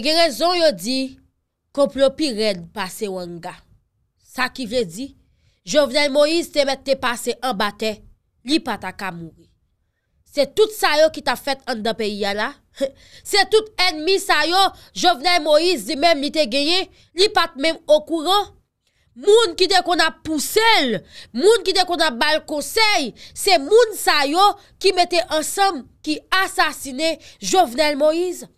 Tegrezon yo di, koplo pirel pase wan nga. Sa ki vle di, Jovenel Moïse te met te pase anbate, li pata ka mou. Se tout sa yo ki ta fet an da peyi ya la, se tout enmi sa yo, Jovenel Moïse di men mi te geye, li pata men okuro. Moun ki de kon ap pousel, moun ki de kon ap balkosey, se moun sa yo ki mette ansam ki asasine Jovenel Moïse.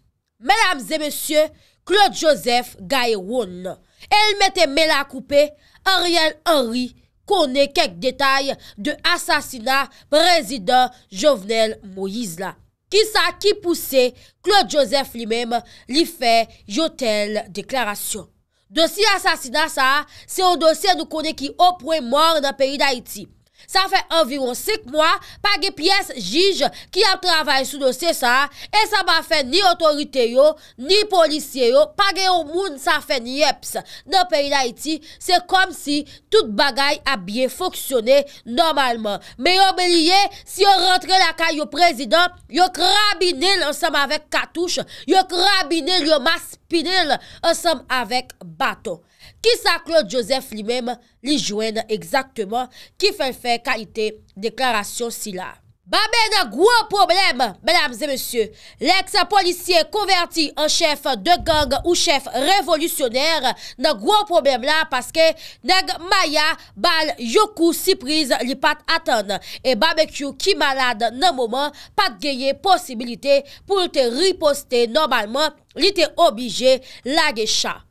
Mèlèm zè mèsyè, Claude Joseph gaye woun. El mète mè la koupe, Ariel Henry konè kek detay de asasina prezident Jovenel Moïse la. Ki sa ki pousse, Claude Joseph li mèm li fè yo tel deklarasyon. Dosye asasina sa, se yo dosye nou konè ki opwen mòr nan peyi d'Haïti. Sa fe environ sek mwa, pa ge piyes jij ki ap travay sou dosye sa, e sa ba fe ni otorite yo, ni polisye yo, pa ge yo moun sa fe ni yeps. Nè peyi la iti, se kom si tout bagay ap biye foksyone normalman. Me yo beliye, si yo rentre la ka yo prezident, yo krabinil ansem avèk katouche, yo krabinil yo maspinil ansem avèk baton. Ki sa Claude Joseph li mèm li jwen exactement ki fèl fè kalite deklarasyon si la. Ba mè nan gwa problem, mèlames et mèsyè. Lèk sa polisye konverti an chèf de gang ou chèf revolisyonèr nan gwa problem la paske nèk Maya bal yokou sipriz li pat atan. E bamekyou ki malade nan mouman pat geye posibilite pou te riposte normalman li te obije lage chan.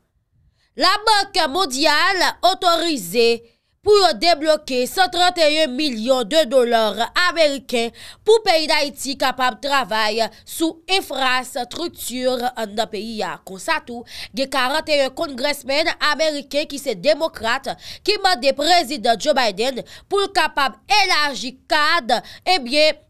La banke modyal otorize pou debloke 131 milyon de dolar ameriken pou peyi da iti kapab travay sou efras truktyur an da peyi ya. Konsatu ge 41 kongresmen ameriken ki se demokrate ki mande prezident Joe Biden pou kapab elaji kade ebyen. Eh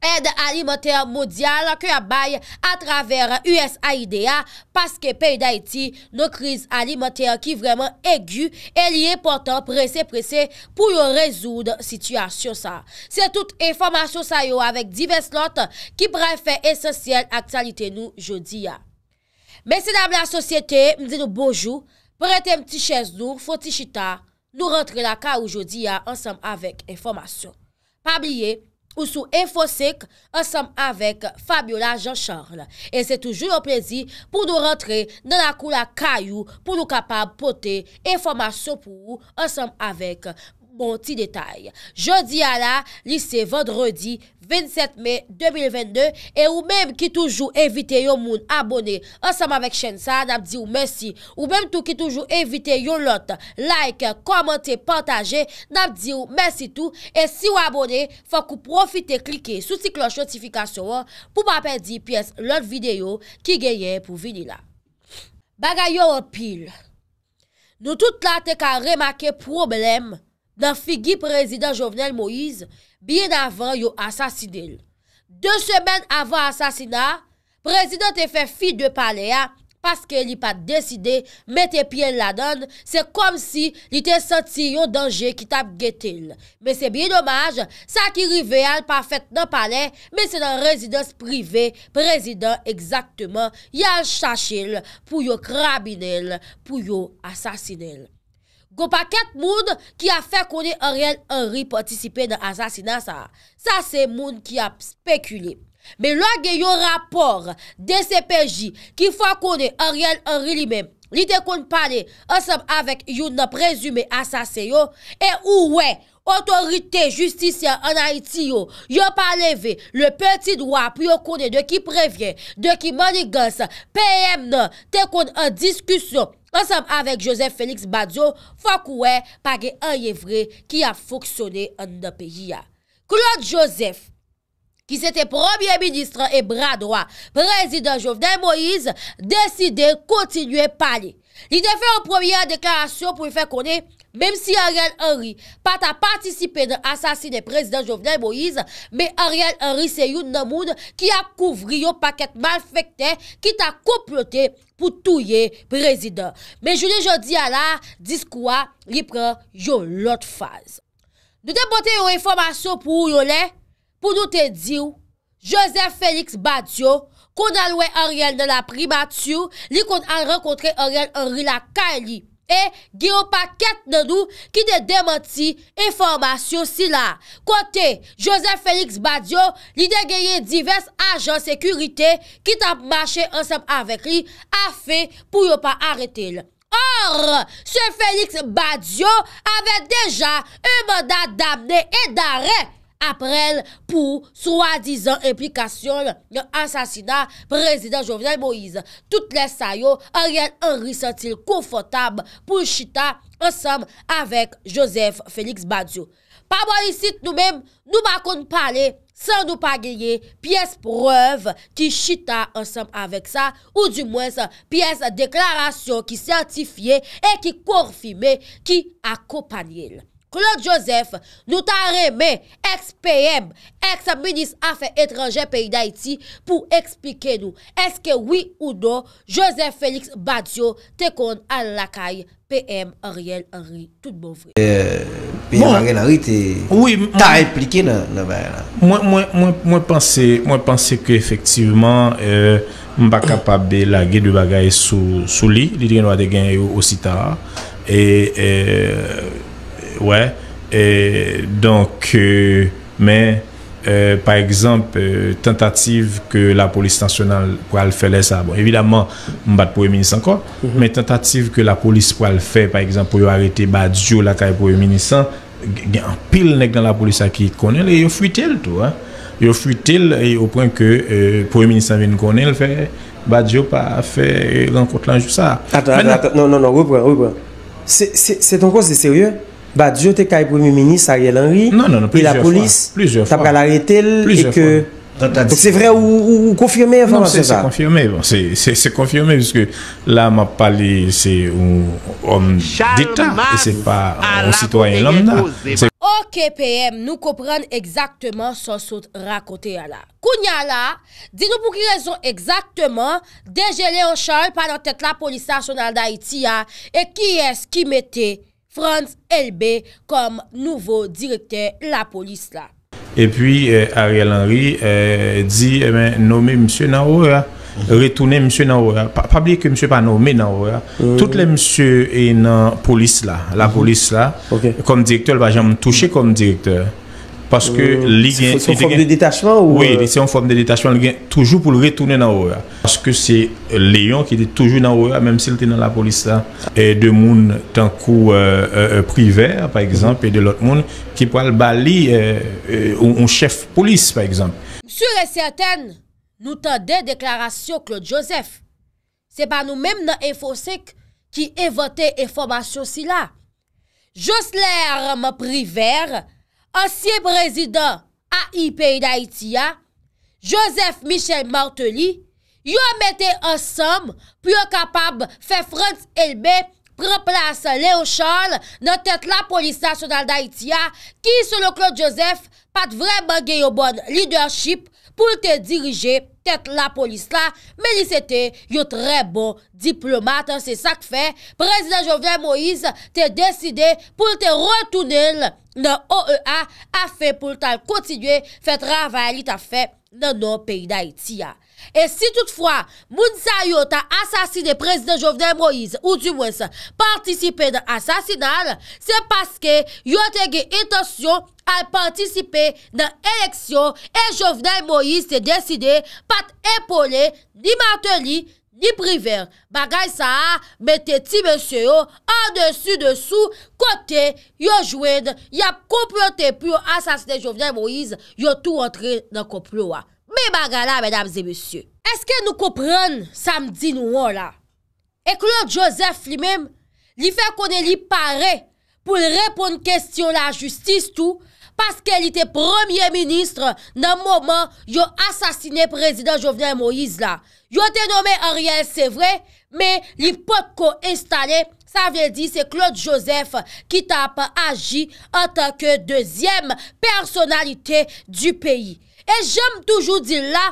Ed alimenter modial ke yabay atraver USAID ya. Paske pey da iti, nou kriz alimenter ki vreman egu. El yi e portan prese prese pou yo rezoud situasyon sa. Se tout informasyon sa yo avek divers lot ki prefe esosyen aksalite nou jodi ya. Mese dam la sosyete, mdi nou bojou. Prete mti ches nou, foti chita. Nou rentre la ka ou jodi ya ansam avek informasyon. Pabliye. ou sou enfosek ansam avek Fabiola Jean-Charles. E se toujou yo plezi pou nou rentre nan la kou la kayou, pou nou kapab pote enfomasyon pou ou ansam avek Fabiola Jean-Charles. Mon ti detay. Jodi ala, lise vodredi, 27 mey 2022. E ou mèm ki toujou evite yon moun abone ansama vek chen sa, nam di ou mèsi. Ou mèm tou ki toujou evite yon lot, like, komente, pantaje, nam di ou mèsi tou. E si ou abone, fòk ou profite klike sou si kloj notifikasyon pou mè apè di piè lòt video ki geye pou vinila. Bagay yo ou pil. Nou tout la te ka remake probleme. nan figi prezident Jovenel Moïse, biye davan yo asasidil. De semen avan asasina, prezident te fe fi de pale ya, paske li pa deside, mette pie la don, se kom si li te senti yo dange ki tap getil. Me se biye domaj, sa ki rive al pa fet nan pale, me se nan rezidans prive, prezident ekzaktman, yal chache l pou yo krabine l, pou yo asasine l. Ko pa ket moun ki a fe konen a riyel anri patisipe nan asasina sa. Sa se moun ki a spekule. Me lage yon rapor DCPJ ki fwa konen a riyel anri li men, li te konen pale ansem avek yon nan prezume asase yo, e ou we, otorite justisyen anayiti yo, yon pale ve le peti dwa pou yon konen de ki prevyen, de ki manigans, PM nan, te konen an diskusyon, Ansem avèk Joseph Félix Badzou, fòk ouè pa ge an yevré ki a fòksyonè an nan peyi ya. Claude Joseph, ki sète Premier Ministre e bradwa, Prezident Jovenel Moïse, deside kontinuè palè. Li de fè an premier deklarasyon pou y fè konè, Mem si Ariel Henry pat a patisipe de asasine prezident Jovenel Moïse, me Ariel Henry se yon namoun ki a kouvri yon paket malfekte ki ta kouplote pou touye prezident. Me jouni jodi ala, dis kwa, li pre yon lot faze. Nou te bote yon informasyon pou yon le, pou nou te diw, Joseph Félix Badiou kon alwe Ariel de la Prima Tchou, li kon al renkontre Ariel Henry la Kali, e geyo pa ket nan nou ki de demanti informasyon si la. Kote, Joseph Félix Badiou, li de geye divers ajan sekurite ki tap mache ansem avek li, a fe pou yo pa arete li. Or, se Félix Badiou ave deja un mandat damne e darek aprel pou souadizan implikasyon yon ansasina prezident Jovenel Moïse. Tout les sayo, a yon enri sentil konfotab pou chita ansam avèk Joseph Félix Badiou. Pa molisit nou mèm, nou bakon palè san nou pagayè piès preuve ki chita ansam avèk sa ou di mwen sa piès deklarasyon ki santifiè e ki korfime ki akopanyè lè. Claude Joseph, nou ta reme ex-PM, ex-minis afen etranjen peyi da iti pou eksplike nou. Eske oui ou non, Joseph Félix Badiou tekon al lakay PM Ariel Henry, tout bon fri. Pè yon bagay nanri, ta replike nan mè. Mwen pense mwen pense ke efektiveman euh, m baka pa be la gè du bagay sou li, li genwa de genyo osita. E... wè, e, donk e, men e, par exemple, euh, tentative ke la polis tansyonal pou al fè lè sa, bon, evidemment, mbat pou eminisan kon, men mhm. tentative ke la polis pou al fè, par exemple, pou yo arete badjou la kaj pou eminisan gen an pil nek dan la polis akit kon el e yo fwi tel, tou, an, yo fwi tel e yo euh, pren ke pou eminisan vin kon el, fè, badjou pa fè, renkot lanjou sa atan, atan, non, nan, nan, repren, repren se, se, se, se ton kon se sèrye? Ba, diyo te kaye premier minis Ariel Henry Non, non, non, plusieurs fois E la polis, tab ka l'aretel E ke, se vre ou konfirme Non, se konfirme, se konfirme Juske la ma pali Se ou om dit E se pa ou sitwoyen lom O KPM nou kompren Eksaktman son sot rakote Kounya la Dinou pou ki rezon eksaktman Dejele an chal Pan an tete la polis E ki es ki mette Frans Elbe kom nouvo direkter la polis la. E pi eh, Ariel Henry eh, di eh, nome msye Naoura, retoune msye Naoura, pabli ke msye pa nome Naoura, tout le msye la polis la, la mhm. polis la, kom direkter va jan m touche kom direkter. Paske euh, li gen... Se yon euh? forme de detachement ou... Toujou pou l retoune nan ou ya. Paske se leyon ki de toujou nan ou ya menm si l te nan la polis la. E de moun tankou priver, pa ekzamp, e de lot moun ki pal bali ou chef polis, pa ekzamp. Moussou le sèten, nou tan de deklarasyon klo Josef. Se pa nou menm nan enfosik ki evote enfobasyon si la. Jos lèr ma priver... Ansiye prezident a IPI d'Haïtia, Joseph Michel Martelly, yon mette an som pou yo kapab fe Frans Elbe preplase Léo Charles nan tet la polis nasyonal d'Haïtia ki selon Claude Joseph pat vreman gen yo bon leadership pou te dirije tet la polis la, meni se te yo tre bon diplomat, se sak fe, Prezident Jovian Moïse te deside pou te rotounel nan OEA, a fe pou tal kontinue fet ravay li ta fe nan nou peyda iti ya. E si toutfwa mounsa yo ta asasine prezident Jovenel Moïse ou di mwese partisipe nan asasinal, se paske yo tege etasyon a partisipe nan eleksyon e Jovenel Moïse se deside pat epole ni materi ni priver. Bagay sa a mette ti monsye yo an desu desu kote yo jwen yap komplote pou yo asasine Jovenel Moïse yo tou rentre nan komplowa. Ah. Me bagala, mèdames et monsye. Eske nou kopren, sa mdi nou wò la? E Claude Joseph li mèm, li fè konen li pare pou lè repon kèstyon la justice tou, paske li te premier ministre nan mwoman yo asasine prezident Jovnay Moïse la. Yo te nomè Ariel, se vwè, mè li pot ko installè, sa vè di se Claude Joseph ki tap agi an tanke dezyem personalite du peyi. E jem toujou dil la,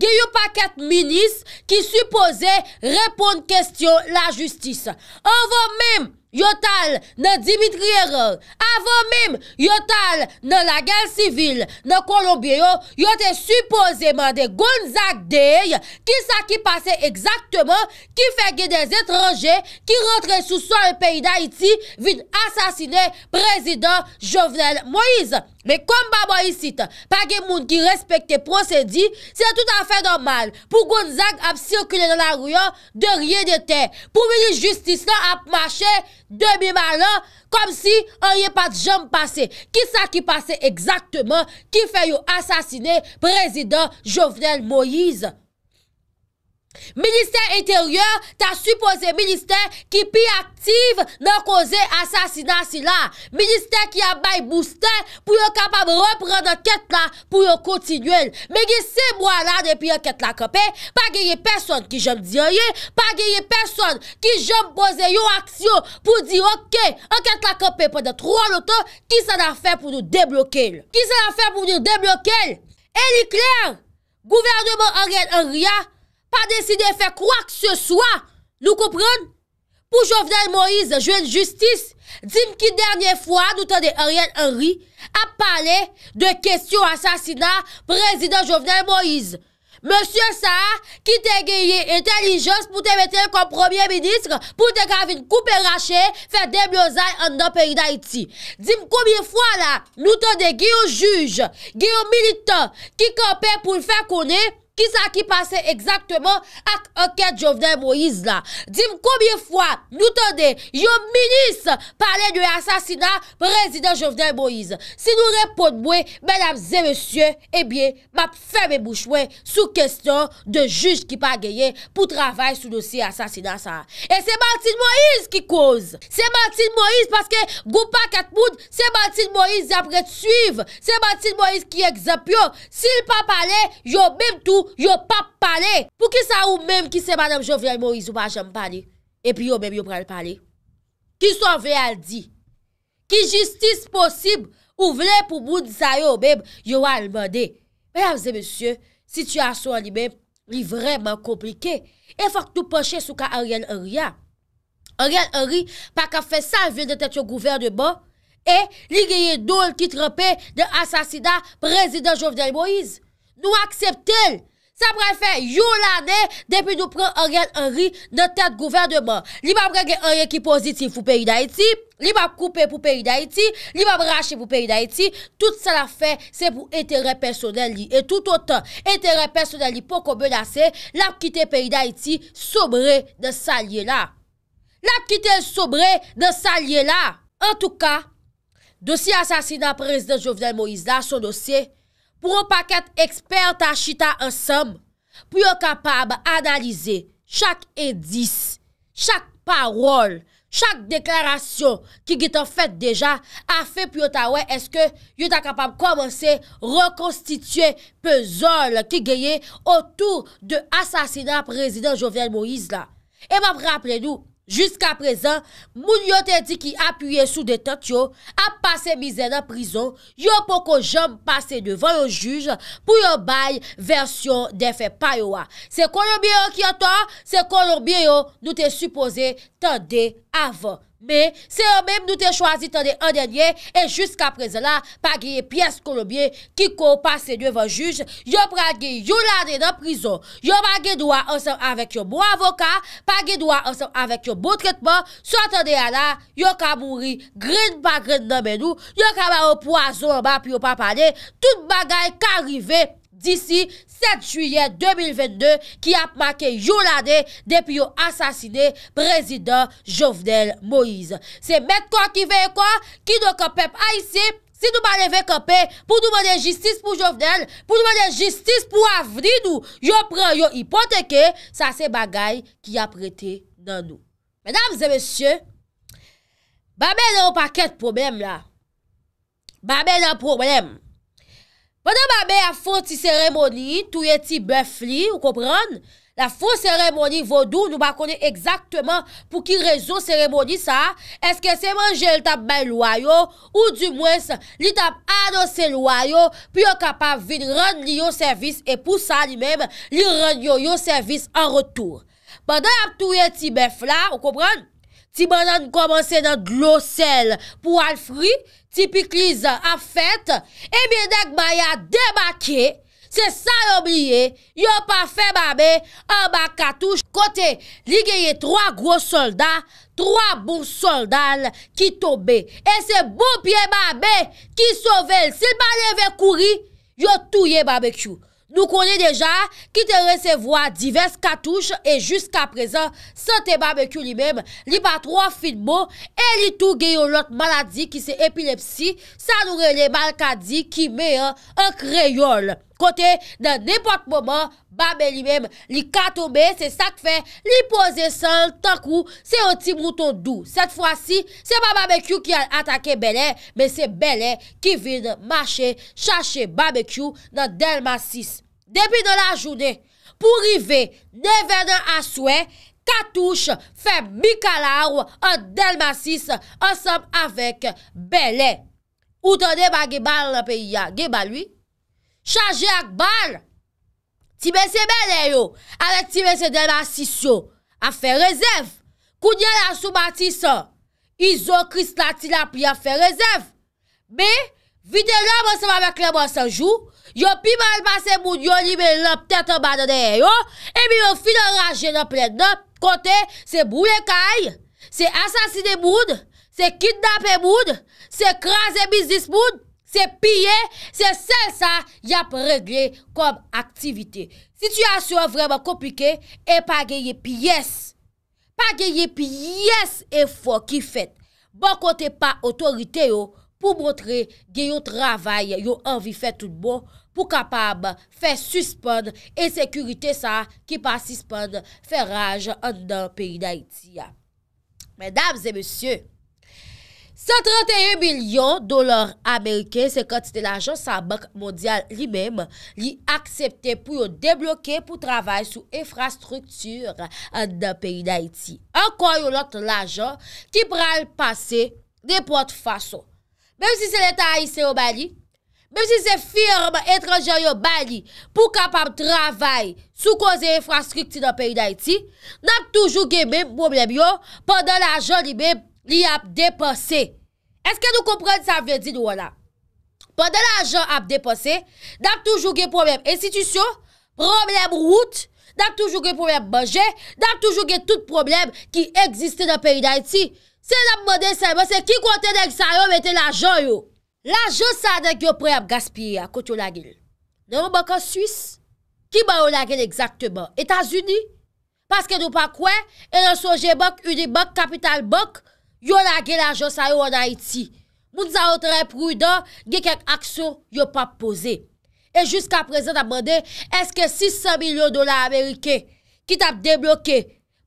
ge yon pa ket minis ki supose repon kestyon la justis. Avon mem yon tal nan Dimitri Erreur, avon mem yon tal nan la gal sivil nan Colombio, yon te supose mande Gonza Gdeye, ki sa ki pase ekzakteman, ki fe ge de zetrange, ki rentre sou sa yon peyi da iti, vin asasine prezident Jovenel Moïse. Me kom ba boyisit, pa gen moun ki respekte prosedi, se la tout afe normal pou Gonzague ap sirkule nan la rouyon de rye de te. Pou mi li justis la ap mache demi malan kom si an ye pat jom pase. Ki sa ki pase ekzakteman ki feyo asasine prezident Jovenel Moïse? Ministèr intèryèr t'a supposè ministèr ki pi aktive nan koze asasinansi la. Ministèr ki a bay boostè pou yon kapab repren de ket la pou yon kontinuèl. Men gen se mwa la de pi yon ket la kapè, pa gen yon person ki jom diye, pa gen yon person ki jom boze yon aksyon pou diye, ok, yon ket la kapè pwede 3 loto, ki sa la fè pou nou deblokèl? Ki sa la fè pou nou deblokèl? E li kler, gouvernement an ren an riyan, pa desi de fè kwa k se swa, nou koupran? Pou Jovenel Moïse, jwen justice, dim ki dennyen fwa nou tande Ariel Henry a pale de kestyon asasina prezident Jovenel Moïse. Monsie Saar ki te geye intelijans pou te mette kon premier ministre pou te gavine koupe rache fè deblozay an nan peyi naiti. Dim koumye fwa la nou tande geyo juj, geyo militan ki kope pou l fè konen Kisa ki pase ekzaktman ak anket Jovenel Moïse la. Dim koumye fwa nou tande yo minis pale de asasina prezident Jovenel Moïse. Si nou repon mwen, menam zè monsye, ebyen, eh map fè mè mouch mwen sou kestyon de juj ki pa geye pou travay sou dosi asasina sa. E se Martin Moïse ki koz. Se Martin Moïse, paske Goupa Katmoud, se Martin Moïse di apre t'suiv. Se Martin Moïse ki ekzapyo, si l pa pale, yo mèm tou. Yo pa pale Pou ki sa ou menm ki se Madame Jovenel Moïse ou pa jem pale E pi yo menm yo prel pale Ki son ve al di Ki justice posib Ou vle pou moun sayo ou menm Yo al mwade Mwenm zè monsye Sityasyon li menm li vreman komplike E fok tou poche sou ka Ariel Henry Ariel Henry Pak a fe sal ven de tet yo gouverne bo E li geye do l ki trepe De asasida Prezident Jovenel Moïse Nou akseptel Sa prefe yon lanè depi nou pren an gel an ri nan tèd gouvernement. Li mab rege an ye ki pozitif pou peyi da iti, li mab koupe pou peyi da iti, li mab rache pou peyi da iti. Tout sa la fè, se pou etere personel li. Et tout autant, etere personel li pou kon menase, la pkite peyi da iti soumre de sa liye la. La pkite soumre de sa liye la. En tout ka, dosi asasina prezident Jovenel Moïse la, son dosye... pou yon paket ekspert tachita ansem, pou yon kapab analize chak endis, chak parol, chak deklarasyon ki git an fet deja, a fe pou yon tawe eske yon ta kapab komanse rekonstitue pezol ki geye otou de asasina prezident Jovenel Moïse la. Eman praple nou, Juska prezan, moun yo te di ki apuye sou detektyo, ap pase mizè nan prizon, yo pou kon jom pase devan yo juj pou yo baye versyon defen payowa. Se kolombye yo ki anto, se kolombye yo nou te supose tande avan. Mè, se yo mèm nou te chwazi tanè an denye, e jysk apre zè la, pa geye piyes kolombye, ki ko pa se nuev an juj, yo pran ge yon lade nan prizon, yo pa ge dwa ansèm avèk yon mou bon avoka, pa ge dwa ansèm avèk yon mou bon tretman, sa tanè an la, yo ka mouri, grene pa grene nan menou, yo ka mè an pou a zon mè, pi yo pa pale, tout bagay ka rive, disi 7 juyen 2022 ki ap make yon lade depi yon asasine prezident Jovenel Moise. Se met kon ki vey kon, ki nou kon pep a yisi, si nou ban le vey kon pe, pou nou manen jistis pou Jovenel, pou nou manen jistis pou avri nou, yon pre yon ipoteke, sa se bagay ki ap rete nan nou. Menam zemesye, ban men nou pa ket problem la. Ban men nou problem. Pendan mame ap fons ti seremoni, touye ti bef li, ou kompran, la fons seremoni vodou nou ba konen ekzaktman pou ki rezo seremoni sa, eske seman jel tap ben loyo ou di mwes li tap anose loyo pou yo kapap vin ron li yo servis e pou sa li mem li ron yo yo servis an rotour. Pendan ap touye ti bef la, ou kompran, Si manan nou komanse nan glosel pou al fri, tipik li za afet, e mwen ek maya demakye, se salom liye, yo pa fe mame, an makatouj kote li geye troa gro soldat, troa bou soldat ki tobe. E se bou pie mame ki sovel, se mame ve kouri, yo touye mame kyou. Nou konye deja ki te resevo a divers katouche e jusqu aprezen se te bamekou li mem li pa 3 fin bon, mo e li tou geyo lot maladi ki se epilepsi sa nou re le mal kadi ki me an an kreyol. Kote nan depot moman, babè li mèm li katome, se sak fe, li pose san, tankou, se yon ti mouton dou. Set fwa si, se pa babè kyou ki al atake belè, men se belè ki vide mâche, chache babè kyou nan Delma 6. Depi nan la jounè, pou rive, ne vè nan aswe, katouche fe mikalaw an Delma 6 ansem avèk belè. Ou tè ne bagé bal nan peyi ya, ge baloui, chaje ak bal, ti mese mene yo, ale ti mese demansisyon, a fe rezèv, kou nye la sou bati sa, izon kristati la pli a fe rezèv, me, vide la monsan mame kle monsan jou, yo pi mal basen moun, yo li me lop tèt an badan e yo, e mi yo finan raje nan plèd nan, kote se boule kay, se asansine moun, se kidnape moun, se krasen bizis moun, Se piye, se sel sa yap regle kom aktivite. Sityasyon vreman komplike, e pa geye piyes. Pa geye piyes e fwo ki fet. Bon kote pa otorite yo pou montre geyo travay yo anvi fet tout bon pou kapab fe suspon e sekurite sa ki pa suspon fe raj an dan peyi naiti ya. Men dam ze monsye. 131 milyon dolar Amerike se kontite l'ajon sa bank mondial li mem li aksepte pou yo debloke pou travay sou infrastruktur nan peyi Naiti. Ankon yo lot l'ajon ki pral pase depot fason. Mem si se l'Etat aise yo bali, mem si se firme etranjanyo bali pou kapam travay sou koze infrastrukti nan peyi Naiti, nan toujou gebe mwem yo pandan l'ajon li mem. li ap depase. Eske nou kompren sa vredi nou wala? Pande la ajan ap depase, dap toujouge problem institisyon, problem wout, dap toujouge problem banje, dap toujouge tout problem ki eksiste nan peri d'Aiti. Se l ap mwade seman se ki konte dek sa yo mette la ajan yo. La ajan sa dek yo pre ap gaspire akot yo lagil. Nan mw bakan Suisse, ki ba yo lagil ekzakteman? Etasuni? Paske nou pa kwen, e nan soje bak, uni bak, kapital bak, Yon a ge la jonsa yo an Haiti. Moun sa o tre prou dan, ge ke akso yon pa pose. E jiska prezent a bande, eske 600 milyon dola Amerike ki tap debloke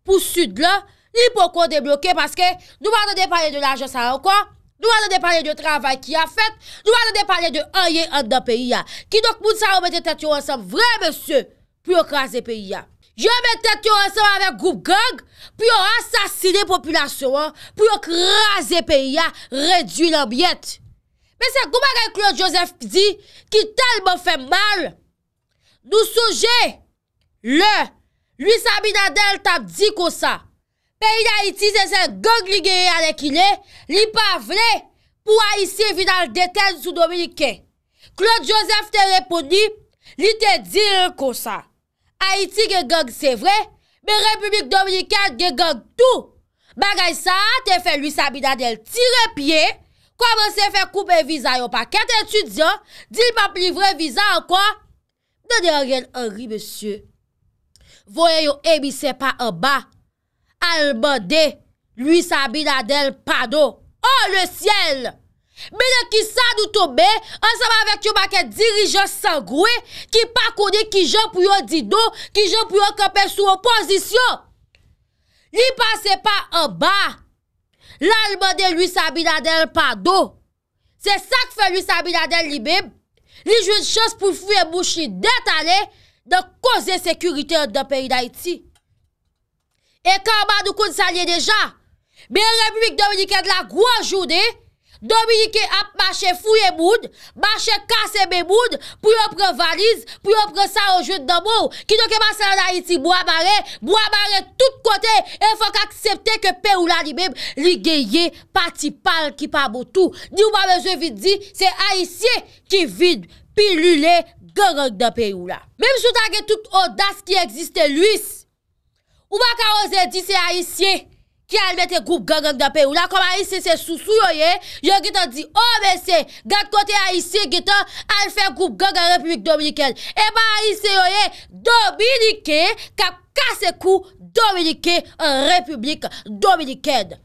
pou sud lan, ni pou kon debloke, paske nou wane de pale de la jonsa an kon, nou wane de pale de travay ki a fet, nou wane de pale de a ye an dan peyi ya. Ki dok moun sa o mette tet yo an san vre monsen pou yo kaze peyi ya. Jè mè tèt yon resèm avèk goup gang, pou yon asasine populasyon an, pou yon krasè peyi an, redwi l'ambyèt. Mè se gouman gen Claude Joseph di, ki tel mò fè mal, nou soujè, lè, lui sa binader tap di kò sa, peyi nan iti se zè gang li gèye anè ki lè, li pa vre pou a isi vi nan detèl sou dominikè. Claude Joseph te reponi, li te dirè kò sa. Haïti gen genk se vre, men Republik Dominikant gen genk tou. Mbaga y sa, te fè Louis Sabinadel tire pye, kwa mwen se fè koupe viza yo pa ket etudyon, di mba plivre viza an kwa, nanen gen enri msye. Voye yo emise pa an ba, alman de Louis Sabinadel pado. Oh le siel! Menen ki sa nou tombe, anseman vek yon baken dirijan sangwe, ki pa kone ki jen pou yon dino, ki jen pou yon kapen sou oposisyon. Li pase pa anba, lalmane lui sa binadel pa do. Se sak fe lui sa binadel li bem, li jwen chans pou fwe mouchi net ale, de koze sekurite an de peyi naiti. E kama nou kon salye deja, menen Republik Dominiken la gwa jouni, Dominike ap mache fouye moun, mache kase me moun, pou yo pre valiz, pou yo pre sa o jwet nan moun. Kino ke mase an Aiti mou amare, mou amare tout kote, e fok aksepte ke Peroula li mèm li geye pati pal ki pa moutou. Ni ou mame ze vide di, se Aitie ki vide pilule garek de Peroula. Mem sou taget tout odas ki egziste luis, ou mame ka oze di se Aitie? ki al mette goup gang gang dapen ou la, kom A.I.C.C. sou sou yo ye, yo gita di, oh mese, gat kote A.I.C.C. gita, al fe goup gang gang republik dominikel, e ba A.I.C.C. yo ye, dominike, ka kase kou, dominike, republik dominikel.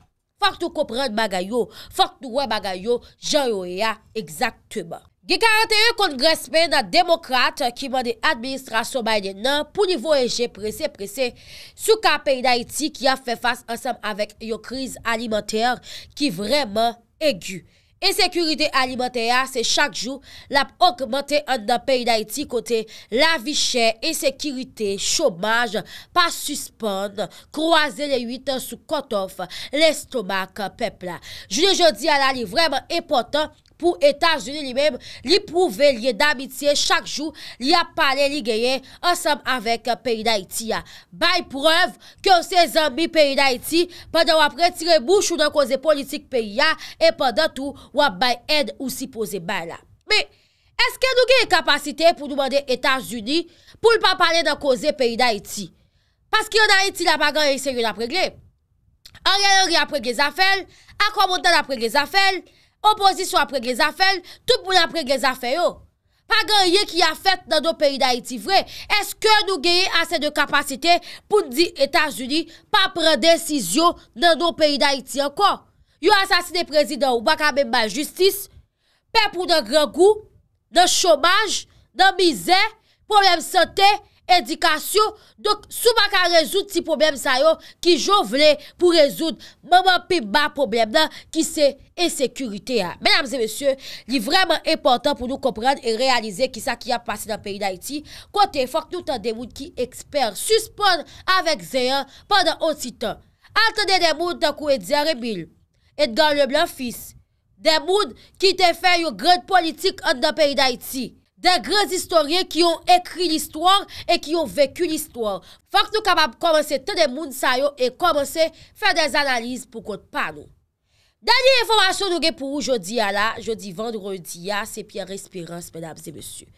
Fak tou kopren bagay yo, fak tou wè bagay yo, jan yo ya, exaktume. Ge 41 kongresmen na demokrate ki man de administrasyon maynen nan pou nivou enje prese prese sou ka peyi naiti ki an fe fas ansam avek yo kriz alimenter ki vreman egu. Ensekirite alimenter ya se chak jou la pou augmente an da peyi naiti kote la vi chè, ensekirite, chomaj, pa suspande, kroaze le 8 an sou kotof, lestomak pepla. Jou de jodi an ali vreman epotan. pou Etats-Unis li mèm li pouve liye d'amitye chak jou li ap pale li geyen ansem avèk peyi d'Haïti ya. Bay preuve ki yo se zambi peyi d'Haïti pa de wapre tire mouch ou nan koze politik peyi ya e pa de tou wap bay end ou si pose ban la. Me, eske nou ge yi kapasite pou nou mwande Etats-Unis pou l pa pale nan koze peyi d'Haïti? Paske yo d'Haïti la bagan yi se yon ap pregle. An gen yon ri ap pregle zafel, an kon mwanda ap pregle zafel, Opozisyon apre gè zafèl, tout poun apre gè zafè yo. Pa gè yè ki a fèt nan nou peyi da iti vre, eske nou gè yè asè de kapasite pou di Etasuni pa pren desisyon nan nou peyi da iti anko? Yo asasine prezident ou baka men maljustis, pep ou nan grengou, nan chomaj, nan mizè, problem sante, Edikasyon, souman ka rezout ti problem sa yo ki jo vle pou rezout maman bon, bon, pi ba problem nan ki se esekurite ya. Menamze mesye, li vreman epantan pou nou komprenn e realize ki sa ki a pase nan peyi d'Aiti. Kote fok nou tan demoun ki eksper suspon avèk Zeyan pandan oti tan. Alte de demoun tan kou Edzi Arebil, Edgar Leblan Fis, demoun ki te fè yo gred politik an nan peyi d'Aiti. De grez istoryen ki yon ekri l'histoire E ki yon veku l'histoire Fak nou kabab komanse te de moun sayo E komanse fè des analiz pou kote panou Danyen informasyon nou gen pou ou Jodi ya la, jodi vendredi ya Se Pierre Espirance, menam se monsu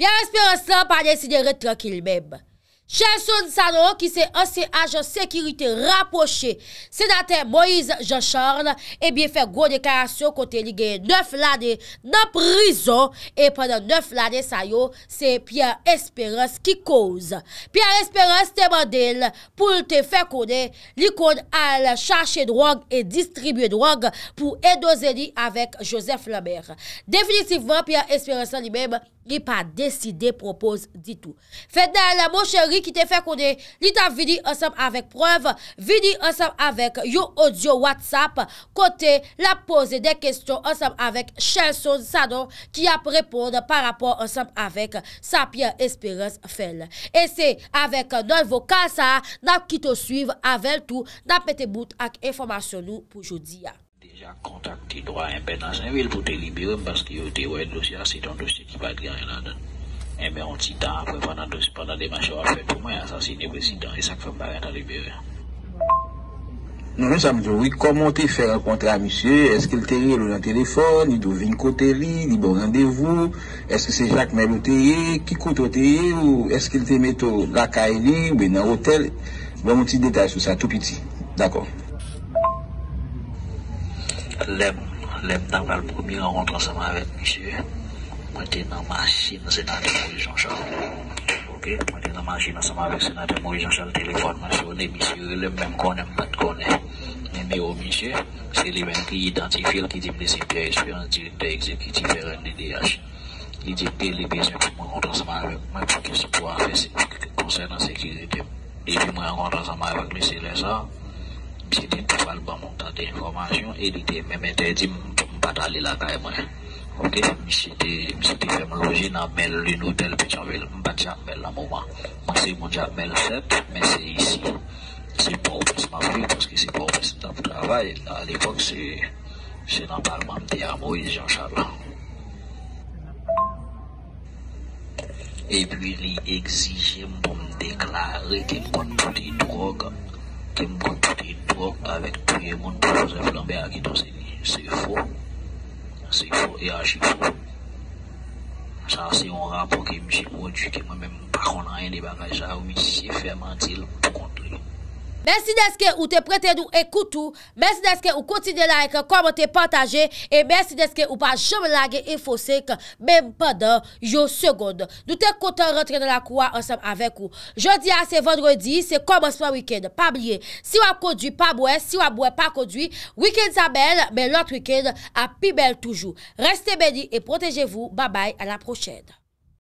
Pierre Espirance la, panen si de retrakil mèb Chanson Sano ki se ansi aje Sekirite raposhe Senate Moise Jean Charles E eh bie fe gro deklarasyon Kote li genye 9 lade nan prizon E pwede 9 lade sayo Se Pierre Esperance ki kouz Pierre Esperance te mandel Poul te fe koune Li koune al chache drog E distribuye drog Pou endozeli avek Joseph Lamer Definitivman Pierre Esperance li mem Li pa deside propose ditou Fede la mou cheri Li ki te fè konè, li ta vini ansèm avèk prèv, vini ansèm avèk yon audio WhatsApp kote la pose de kèstyon ansèm avèk chènson sanon ki ap reponde par rapport ansèm avèk Sapien Esperance Fèl. E se avèk non vò kansa, nan ki te suiv avèl tou nan pète bout ak informasyon nou pou jodi ya. Deja kontak ti do a impèdansèm, vil pou te libiwèm bas ki yo te wèd dosye asiton dosye ki bat gen yon adan. Mwen eh ti tan apre panan dosi, panan de macho apre, pou mwen asansi nebe si dan, e sak fèm barè tan libe. Non, mwen sa mwen djou, wik, koman te fè an kontre a monsye? Eske l terye l ou nan telefon, ni dou vin kote li, ni bon randevou? Eske se jak mèl o te ye, ki koute o te ye, ou eske l te meto laka e li, ou be nan hotel? Mwen bon, mwen ti detay sou sa tout piti, d'akon. Lem, lem, nan val promi an, on transeman avèm monsye, eh. Mwen te nan ma chine, se nan te morijon chal. Ok, mwen te nan ma chine, se nan te morijon chal. Telefon mwen chou, ne misye, le mwen konen mat konen. Ne mwen o oh, misye, se li mwen ki identifil ki di mwen se kè espion, di rete ekzekitifèren de DH. Li di kè li bèsyen ki mwen kontran sa ma evèk, mwen ki se pou a fè se konsel nan sekizite. E di mwen kontran sa ma evèk li se lè sa, li di mwen te fal ban mwen ta de informasyon, e di te mwen mwen te di mwen pata li la kè mwen. Ok, c'était vraiment logé dans l'une hôtel Pétionville. Je ne pas Jamel à moment. Moi, c'est mon Jamel fait, mais c'est ici. C'est pas au ma fille, parce que c'est pas au dans travail. À l'époque, c'est dans le Parlement de Moïse Jean-Charles. Et puis, il exigeait pour me déclarer qu'il compte des drogues, qu'il compte des drogues avec tout le monde pour Joseph Lambert qui C'est faux. se yon rapo ke mwen jikon jikon mwen mwen mwen pakon an yon de bagay sa ou mi si fèman til mwen mwen mwen Mersi neske ou te prete nou ekoutou, mersi neske ou kontine like, komote, pataje, e mersi neske ou pa jome lage e fosek, menm padan yo segonde. Nou te kontan rentre nan la kouwa ansam avek ou. Jodi a ah, se vendredi, se komosman wikend, pa blye. Si wap kondwi, pa mwè, si wap mwè, pa kondwi. Wikend sa bel, men lot wikend, api bel toujou. Restè beni e proteje vou, babay, a la proche.